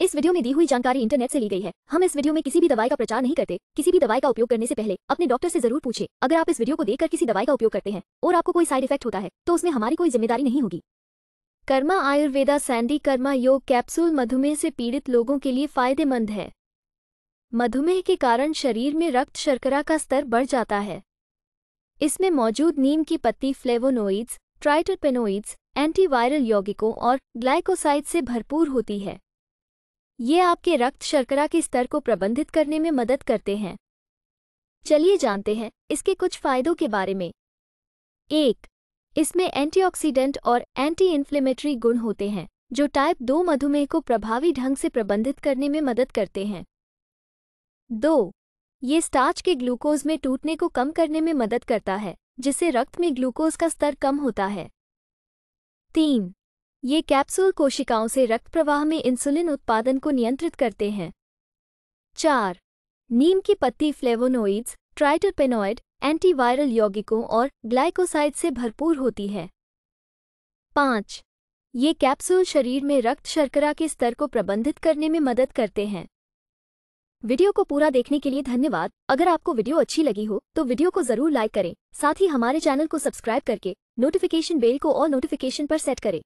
इस वीडियो में दी हुई जानकारी इंटरनेट से ली गई है हम इस वीडियो में किसी भी दवाई का प्रचार नहीं करते किसी भी दवाई का उपयोग करने से पहले अपने डॉक्टर से जरूर पूछे अगर आप इस वीडियो को देखकर किसी दवाई का उपयोग करते हैं और आपको कोई साइड इफेक्ट होता है तो उसमें हमारी कोई जिम्मेदारी नहीं होगी कर्मा आयुर्वेदा सैंडी कर्मा योग कैप्सूल मधुमेह से पीड़ित लोगों के लिए फायदेमंद है मधुमेह के कारण शरीर में रक्त शर्करा का स्तर बढ़ जाता है इसमें मौजूद नीम की पत्ती फ्लेवोनोइड्स ट्राइटरपेनोइड्स एंटीवायरल यौगिकों और ग्लाइकोसाइड से भरपूर होती है ये आपके रक्त शर्करा के स्तर को प्रबंधित करने में मदद करते हैं चलिए जानते हैं इसके कुछ फायदों के बारे में एक इसमें एंटीऑक्सीडेंट और एंटी इन्फ्लेमेटरी गुण होते हैं जो टाइप दो मधुमेह को प्रभावी ढंग से प्रबंधित करने में मदद करते हैं दो ये स्टार्च के ग्लूकोज में टूटने को कम करने में मदद करता है जिससे रक्त में ग्लूकोज का स्तर कम होता है तीन ये कैप्सूल कोशिकाओं से रक्त प्रवाह में इंसुलिन उत्पादन को नियंत्रित करते हैं चार नीम की पत्ती फ्लेवोनोइड्स ट्राइटोपेनॉइड एंटीवायरल यौगिकों और ग्लाइकोसाइड से भरपूर होती है पाँच ये कैप्सूल शरीर में रक्त शर्करा के स्तर को प्रबंधित करने में मदद करते हैं वीडियो को पूरा देखने के लिए धन्यवाद अगर आपको वीडियो अच्छी लगी हो तो वीडियो को जरूर लाइक करें साथ ही हमारे चैनल को सब्सक्राइब करके नोटिफिकेशन बेल को और नोटिफिकेशन पर सेट करें